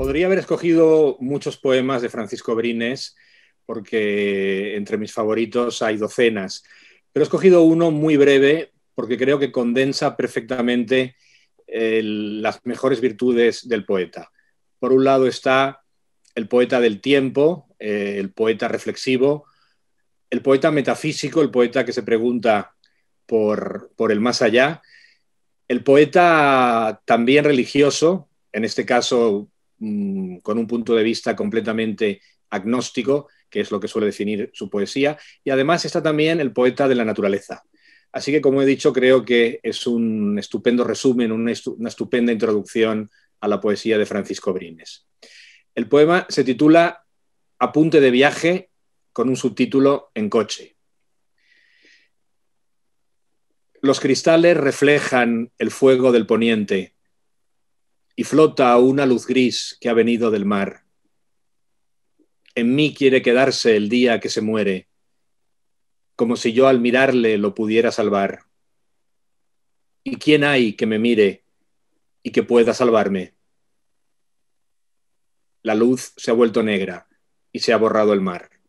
podría haber escogido muchos poemas de Francisco Brines, porque entre mis favoritos hay docenas, pero he escogido uno muy breve porque creo que condensa perfectamente eh, las mejores virtudes del poeta. Por un lado está el poeta del tiempo, eh, el poeta reflexivo, el poeta metafísico, el poeta que se pregunta por, por el más allá, el poeta también religioso, en este caso Mm, con un punto de vista completamente agnóstico, que es lo que suele definir su poesía, y además está también el poeta de la naturaleza. Así que, como he dicho, creo que es un estupendo resumen, una estupenda introducción a la poesía de Francisco Brines. El poema se titula Apunte de viaje con un subtítulo en coche. Los cristales reflejan el fuego del poniente y flota una luz gris que ha venido del mar. En mí quiere quedarse el día que se muere, como si yo al mirarle lo pudiera salvar. ¿Y quién hay que me mire y que pueda salvarme? La luz se ha vuelto negra y se ha borrado el mar.